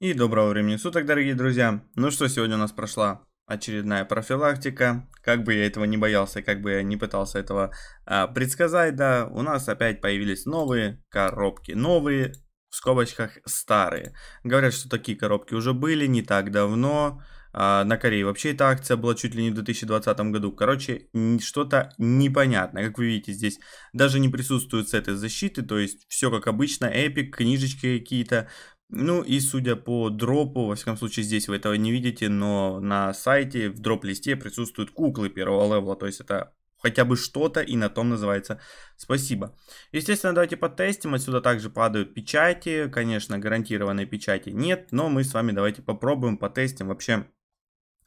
И доброго времени суток, дорогие друзья. Ну что, сегодня у нас прошла очередная профилактика. Как бы я этого не боялся, как бы я не пытался этого а, предсказать, да, у нас опять появились новые коробки. Новые, в скобочках, старые. Говорят, что такие коробки уже были не так давно. А, на Корее вообще эта акция была чуть ли не в 2020 году. Короче, что-то непонятно. Как вы видите, здесь даже не присутствуют этой защиты, то есть все как обычно, эпик, книжечки какие-то, ну и судя по дропу, во всяком случае здесь вы этого не видите, но на сайте в дроп-листе присутствуют куклы первого левела, то есть это хотя бы что-то, и на том называется спасибо. Естественно, давайте потестим, отсюда также падают печати, конечно, гарантированной печати нет, но мы с вами давайте попробуем, потестим вообще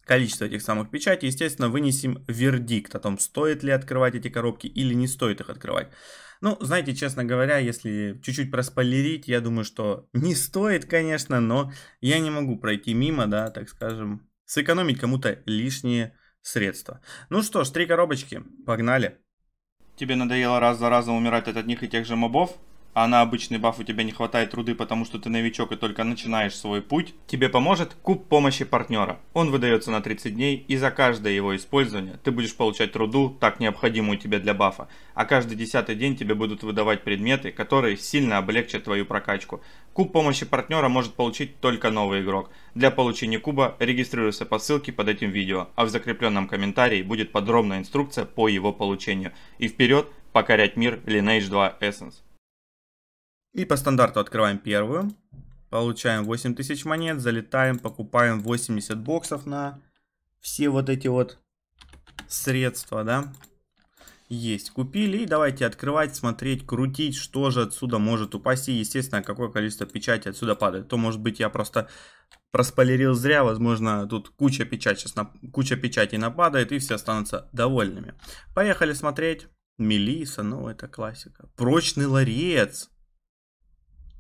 количество этих самых печатей, естественно, вынесем вердикт о том, стоит ли открывать эти коробки или не стоит их открывать. Ну, знаете, честно говоря, если чуть-чуть проспойлерить, я думаю, что не стоит, конечно, но я не могу пройти мимо, да, так скажем, сэкономить кому-то лишние средства. Ну что ж, три коробочки, погнали. Тебе надоело раз за разом умирать от одних и тех же мобов? а на обычный баф у тебя не хватает труды, потому что ты новичок и только начинаешь свой путь, тебе поможет куб помощи партнера. Он выдается на 30 дней, и за каждое его использование ты будешь получать труду, так необходимую тебе для бафа, а каждый десятый день тебе будут выдавать предметы, которые сильно облегчат твою прокачку. Куб помощи партнера может получить только новый игрок. Для получения куба регистрируйся по ссылке под этим видео, а в закрепленном комментарии будет подробная инструкция по его получению. И вперед, покорять мир Lineage 2 Essence. И по стандарту открываем первую. Получаем 8000 монет, залетаем, покупаем 80 боксов на все вот эти вот средства, да. Есть, купили. И давайте открывать, смотреть, крутить, что же отсюда может упасть. И, естественно, какое количество печати отсюда падает. То, может быть, я просто проспойлерил зря. Возможно, тут куча, печати, сейчас на... куча печати нападает, и все останутся довольными. Поехали смотреть. Мелиса, ну это классика. Прочный ларец.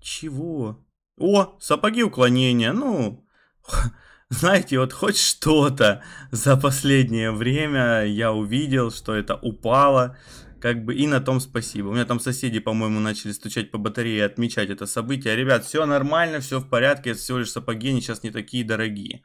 Чего? О, сапоги уклонения, ну... Знаете, вот хоть что-то за последнее время я увидел, что это упало, как бы и на том спасибо. У меня там соседи, по-моему, начали стучать по батарее и отмечать это событие. Ребят, все нормально, все в порядке, это всего лишь сапоги, они сейчас не такие дорогие.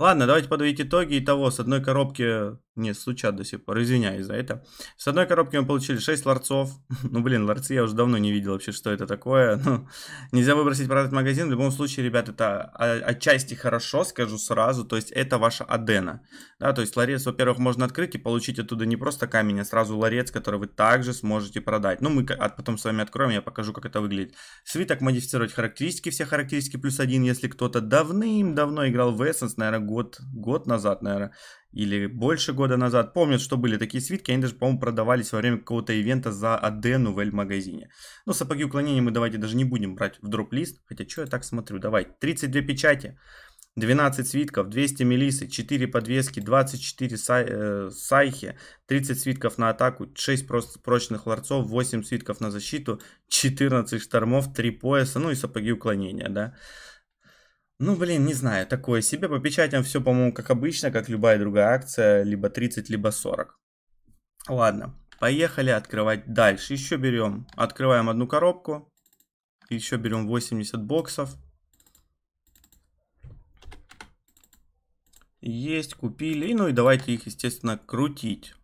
Ладно, давайте подводить итоги. и того с одной коробки... Нет, стучат до сих пор, извиняюсь за это. С одной коробки мы получили 6 ларцов. ну, блин, ларцы я уже давно не видел вообще, что это такое. Ну, нельзя выбросить продать магазин. В любом случае, ребят, это отчасти хорошо, скажу сразу. То есть, это ваша адена. Да, то есть, ларец, во-первых, можно открыть и получить оттуда не просто камень, а сразу ларец, который вы также сможете продать. Ну, мы потом с вами откроем, я покажу, как это выглядит. Свиток модифицировать характеристики, все характеристики плюс один, если кто-то давным-давно играл в Essence, наверное, год, год назад, наверное, или больше года назад. Помнят, что были такие свитки, они даже, по-моему, продавались во время какого-то ивента за Адену в Эль-магазине. Но ну, сапоги уклонения мы давайте даже не будем брать в дроп-лист, хотя что я так смотрю, давай, 32 печати. 12 свитков, 200 мелисы, 4 подвески, 24 сай, э, сайхи, 30 свитков на атаку, 6 просто прочных ларцов, 8 свитков на защиту, 14 штормов, 3 пояса, ну и сапоги уклонения, да. Ну, блин, не знаю, такое себе. По печатям все, по-моему, как обычно, как любая другая акция, либо 30, либо 40. Ладно, поехали открывать дальше. Еще берем, открываем одну коробку. Еще берем 80 боксов. Есть, купили. Ну и давайте их, естественно, крутить.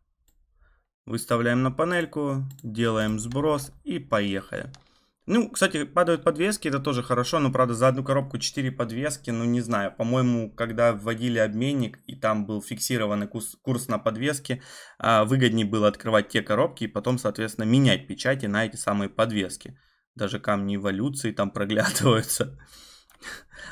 Выставляем на панельку, делаем сброс и поехали. Ну, кстати, падают подвески, это тоже хорошо, но, правда, за одну коробку 4 подвески, ну, не знаю, по-моему, когда вводили обменник, и там был фиксированный курс, курс на подвески, а, выгоднее было открывать те коробки и потом, соответственно, менять печати на эти самые подвески. Даже камни эволюции там проглядываются.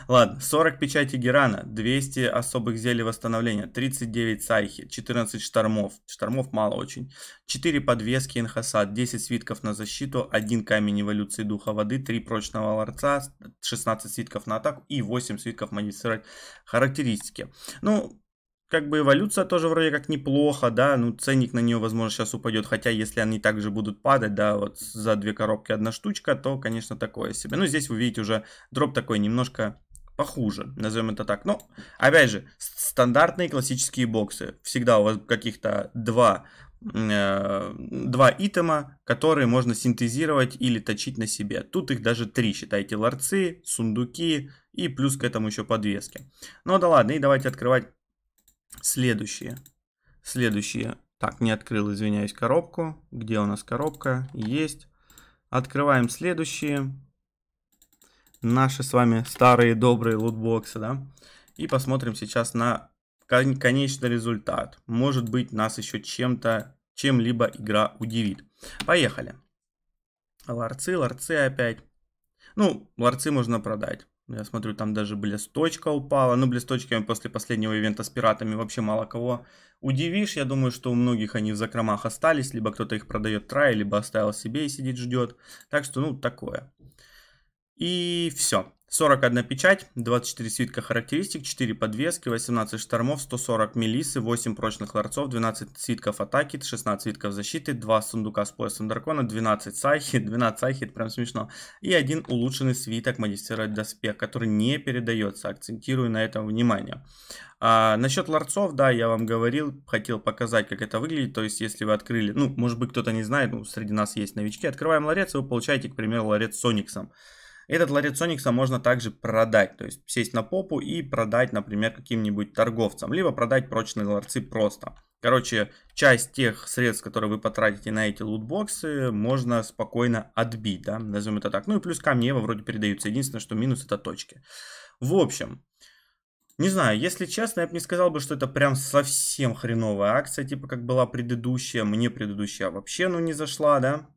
Ладно, 40 печати Герана, 200 особых зелий восстановления, 39 сайхи, 14 штормов, штормов мало очень, 4 подвески инхасад, 10 свитков на защиту, 1 камень эволюции духа воды, 3 прочного ларца, 16 свитков на атаку и 8 свитков магистрать характеристики. Ну, как бы эволюция тоже вроде как неплохо, да, ну ценник на нее, возможно, сейчас упадет, хотя если они также будут падать, да, вот за две коробки одна штучка, то, конечно, такое себе. Ну, здесь вы видите уже дроп такой немножко похуже, назовем это так. Но, опять же, стандартные классические боксы. Всегда у вас каких-то два, э, два итема, которые можно синтезировать или точить на себе. Тут их даже три, считайте, ларцы, сундуки и плюс к этому еще подвески. Ну да ладно, и давайте открывать Следующее. Следующее. Так, не открыл, извиняюсь, коробку. Где у нас коробка? Есть. Открываем следующие. Наши с вами старые добрые лутбоксы, да? И посмотрим сейчас на кон конечный результат. Может быть, нас еще чем-то, чем-либо игра удивит. Поехали. Ларцы, ларцы опять. Ну, ларцы можно продать. Я смотрю, там даже блесточка упала. Ну, блесточками после последнего ивента с пиратами вообще мало кого удивишь. Я думаю, что у многих они в закромах остались. Либо кто-то их продает трай, либо оставил себе и сидит ждет. Так что, ну, такое. И все. 41 печать, 24 свитка характеристик, 4 подвески, 18 штормов, 140 мелисы, 8 прочных ларцов, 12 свитков атаки, 16 свитков защиты, 2 сундука с поясом дракона, 12 сайхи, 12 сайхи, это прям смешно, и один улучшенный свиток модифицировать доспех, который не передается, акцентирую на этом внимание. А, насчет ларцов, да, я вам говорил, хотел показать, как это выглядит, то есть если вы открыли, ну, может быть кто-то не знает, ну, среди нас есть новички, открываем ларец, и вы получаете, к примеру, ларец с Сониксом. Этот ларец Соникса можно также продать, то есть сесть на попу и продать, например, каким-нибудь торговцам, либо продать прочные ларцы просто. Короче, часть тех средств, которые вы потратите на эти лутбоксы, можно спокойно отбить, да, назовем это так. Ну и плюс камни Ева вроде передаются, единственное, что минус это точки. В общем, не знаю, если честно, я бы не сказал бы, что это прям совсем хреновая акция, типа как была предыдущая, мне предыдущая вообще, ну, не зашла, да.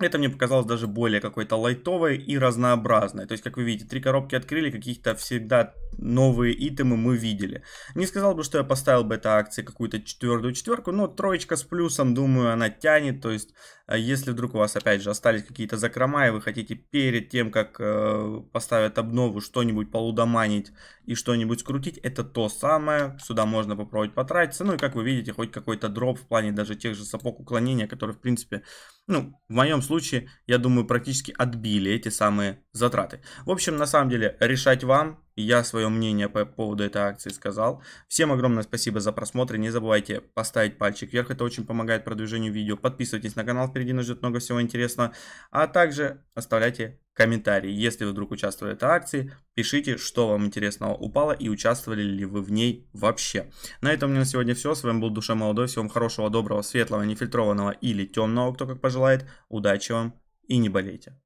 Это мне показалось даже более какой-то лайтовой и разнообразной. То есть, как вы видите, три коробки открыли, каких-то всегда новые итемы мы видели. Не сказал бы, что я поставил бы этой акции какую-то четвертую четверку, но троечка с плюсом, думаю, она тянет. То есть, э, если вдруг у вас, опять же, остались какие-то закрома, и вы хотите перед тем, как э, поставят обнову, что-нибудь полудоманить и что-нибудь скрутить, это то самое. Сюда можно попробовать потратиться. Ну и, как вы видите, хоть какой-то дроп в плане даже тех же сапог уклонения, которые, в принципе, ну, в моем случае, я думаю, практически отбили эти самые затраты. В общем, на самом деле, решать вам. Я свое мнение по поводу этой акции сказал. Всем огромное спасибо за просмотр. Не забывайте поставить пальчик вверх. Это очень помогает продвижению видео. Подписывайтесь на канал. Впереди нас ждет много всего интересного. А также оставляйте комментарии. Если вы вдруг участвовали в этой акции, пишите, что вам интересного упало и участвовали ли вы в ней вообще. На этом у меня на сегодня все. С вами был Душа Молодой. Всего вам хорошего, доброго, светлого, нефильтрованного или темного, кто как пожелает. Удачи вам и не болейте.